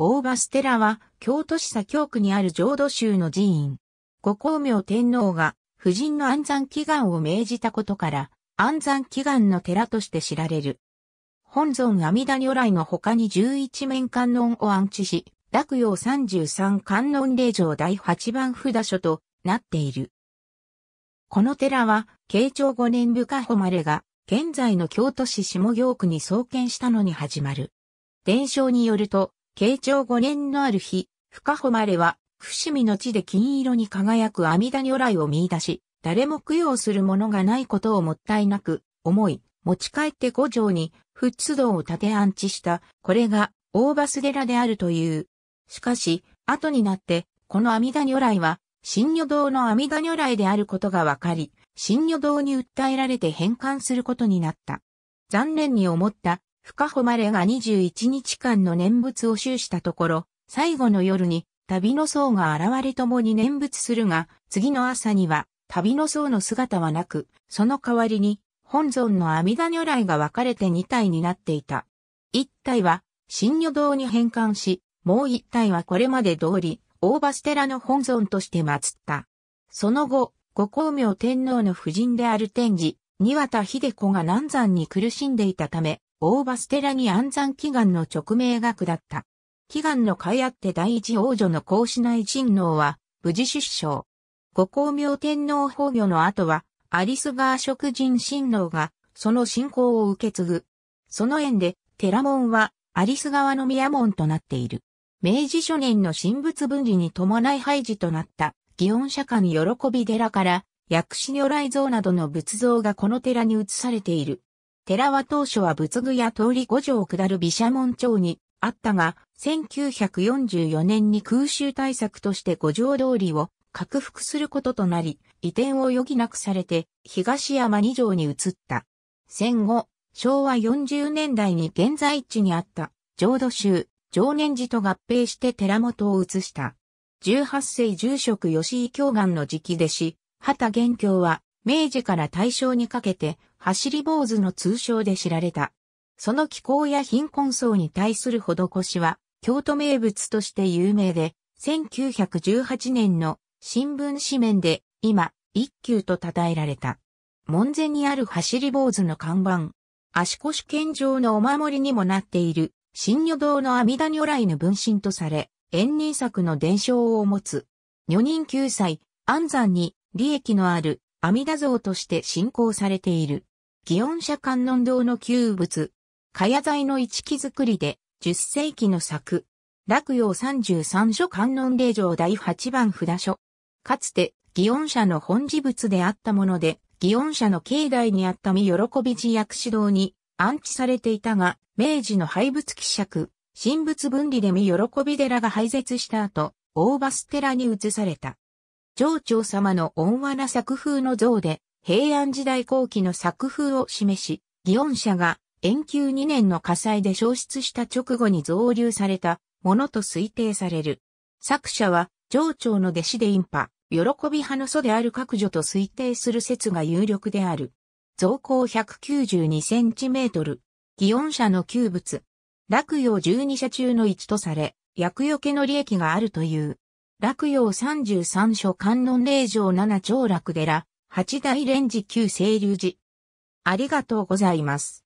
大場ス寺は、京都市左京区にある浄土宗の寺院。五光明天皇が、夫人の安山祈願を命じたことから、安山祈願の寺として知られる。本尊阿弥陀如来の他に11面観音を安置し、落葉33観音霊場第8番札所となっている。この寺は、慶長5年深誉が、現在の京都市下京区に創建したのに始まる。伝承によると、慶長5年のある日、深穂まれは、伏見の地で金色に輝く阿弥陀如来を見出し、誰も供養するものがないことをもったいなく、思い、持ち帰って五条に仏道を建て安置した、これが大バス寺であるという。しかし、後になって、この阿弥陀如来は、新女堂の阿弥陀如来であることが分かり、新女堂に訴えられて返還することになった。残念に思った深穂まれが21日間の念仏を終したところ、最後の夜に、旅の僧が現れ共に念仏するが、次の朝には、旅の僧の姿はなく、その代わりに、本尊の阿弥陀如来が分かれて2体になっていた。1体は、新女堂に返還し、もう1体はこれまで通り、大場ステラの本尊として祀った。その後、五光明天皇の夫人である天智、二田秀子が南山に苦しんでいたため、大バステラに安算祈願の直命学だった。祈願の会あって第一王女の孔子内親王は、無事出生。五光明天皇崩御の後は、アリスガー職人親王が、その信仰を受け継ぐ。その縁で、寺門は、アリス川の宮門となっている。明治初年の神仏分離に伴い廃寺となった、祇園釈迦に喜び寺から、薬師如来像などの仏像がこの寺に移されている。寺は当初は仏具や通り五条を下る毘沙門町にあったが、1944年に空襲対策として五条通りを拡幅することとなり、移転を余儀なくされて、東山二条に移った。戦後、昭和40年代に現在地にあった浄土宗、常念寺と合併して寺本を移した。18世住職吉井教願の直弟子、畑元教は明治から大正にかけて、走り坊主の通称で知られた。その気候や貧困層に対する施しは、京都名物として有名で、1918年の新聞紙面で、今、一級と称えられた。門前にある走り坊主の看板、足腰健常のお守りにもなっている、新女堂の阿弥陀如来の分身とされ、縁人作の伝承を持つ。女人救済、安産に利益のある阿弥陀像として信仰されている。祇園社観音堂の旧物。茅材の一木造りで、10世紀の作。落葉33所観音霊場第8番札所。かつて、祇園社の本事物であったもので、祇園社の境内にあった見喜び寺薬師堂に安置されていたが、明治の廃仏希釈、神仏分離で見喜び寺が廃絶した後、大バス寺に移された。上長様の温和な作風の像で、平安時代後期の作風を示し、祇園社が延久2年の火災で消失した直後に増流されたものと推定される。作者は、上長の弟子でインパ、喜び派の祖である各女と推定する説が有力である。造高1 9 2センチメートル。祇園社の旧物。落葉12社中の1とされ、薬除けの利益があるという。洛陽三十三所観音霊場七長楽寺、八大蓮寺旧清流寺。ありがとうございます。